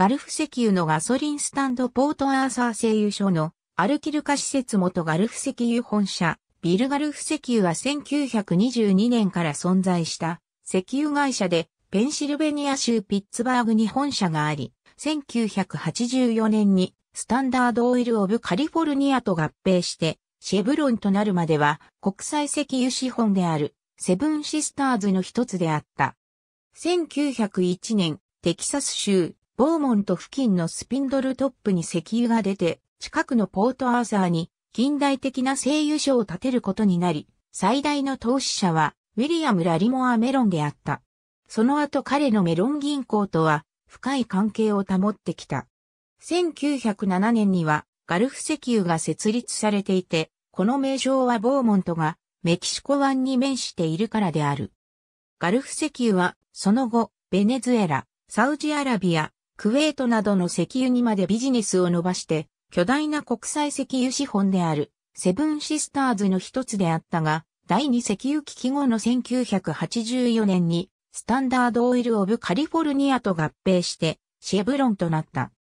ガルフ石油のガソリンスタンドポートアーサー製油所のアルキル化施設元ガルフ石油本社、ビルガルフ石油は1922年から存在した石油会社でペンシルベニア州ピッツバーグに本社があり、1984年にスタンダードオイルオブカリフォルニアと合併してシェブロンとなるまでは国際石油資本であるセブンシスターズの一つであった。1901年テキサス州ボーモント付近のスピンドルトップに石油が出て、近くのポートアーサーに近代的な製油所を建てることになり、最大の投資者はウィリアム・ラリモア・メロンであった。その後彼のメロン銀行とは深い関係を保ってきた。1907年にはガルフ石油が設立されていて、この名称はボーモントがメキシコ湾に面しているからである。ガルフ石油はその後、ベネズエラ、サウジアラビア、クウェートなどの石油にまでビジネスを伸ばして、巨大な国際石油資本である、セブンシスターズの一つであったが、第二石油危機後の1984年に、スタンダードオイル・オブ・カリフォルニアと合併して、シェブロンとなった。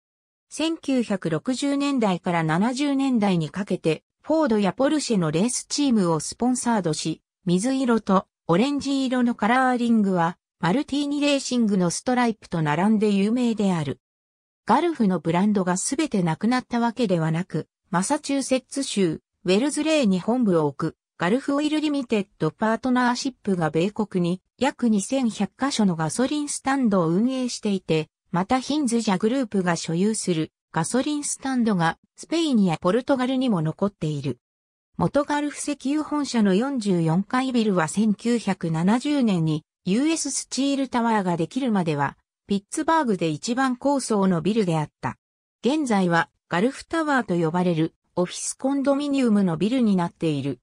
1960年代から70年代にかけて、フォードやポルシェのレースチームをスポンサードし、水色とオレンジ色のカラーリングはマルティーニレーシングのストライプと並んで有名である。ガルフのブランドがすべてなくなったわけではなく、マサチューセッツ州、ウェルズレーに本部を置く、ガルフオイルリミテッドパートナーシップが米国に約2100カ所のガソリンスタンドを運営していて、またヒンズジャグループが所有するガソリンスタンドがスペインやポルトガルにも残っている。元ガルフ石油本社の44階ビルは1970年に US スチールタワーができるまでは、ピッツバーグで一番高層のビルであった。現在はガルフタワーと呼ばれるオフィスコンドミニウムのビルになっている。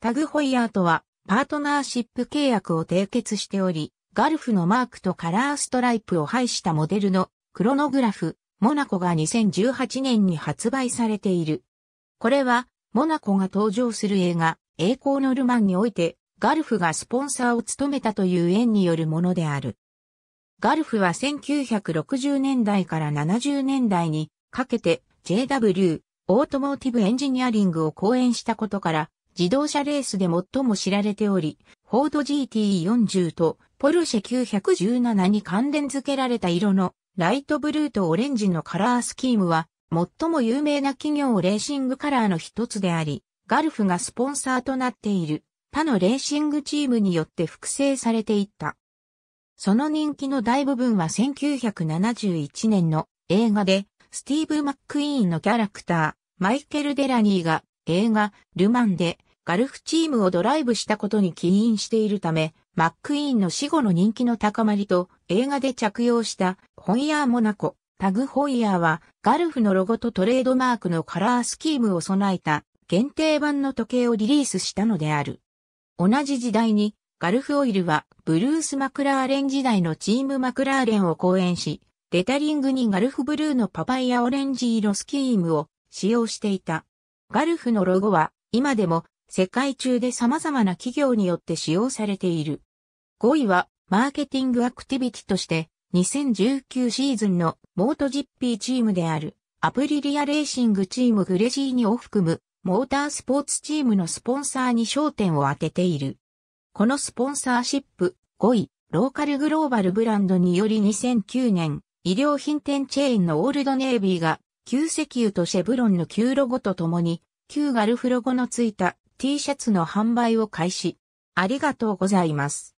タグホイヤーとはパートナーシップ契約を締結しており、ガルフのマークとカラーストライプを配したモデルのクロノグラフ、モナコが2018年に発売されている。これは、モナコが登場する映画、栄光のルマンにおいて、ガルフがスポンサーを務めたという縁によるものである。ガルフは1960年代から70年代にかけて JW オートモーティブエンジニアリングを講演したことから自動車レースで最も知られており、フォード GT40 とポルシェ917に関連付けられた色のライトブルーとオレンジのカラースキームは最も有名な企業レーシングカラーの一つであり、ガルフがスポンサーとなっている。他のレーシングチームによって複製されていった。その人気の大部分は1971年の映画で、スティーブ・マック・イーンのキャラクター、マイケル・デラニーが映画、ルマンで、ガルフチームをドライブしたことに起因しているため、マック・イーンの死後の人気の高まりと、映画で着用したホイヤー・モナコ、タグ・ホイヤーは、ガルフのロゴとトレードマークのカラースキームを備えた、限定版の時計をリリースしたのである。同じ時代に、ガルフオイルはブルース・マクラーレン時代のチームマクラーレンを講演し、レタリングにガルフブルーのパパイヤオレンジ色スキームを使用していた。ガルフのロゴは今でも世界中で様々な企業によって使用されている。5位はマーケティングアクティビティとして2019シーズンのモートジッピーチームであるアプリリアレーシングチームグレジーニを含むモータースポーツチームのスポンサーに焦点を当てている。このスポンサーシップ5位、ローカルグローバルブランドにより2009年、衣料品店チェーンのオールドネイビーが、旧石油とシェブロンの旧ロゴと共に、旧ガルフロゴのついた T シャツの販売を開始。ありがとうございます。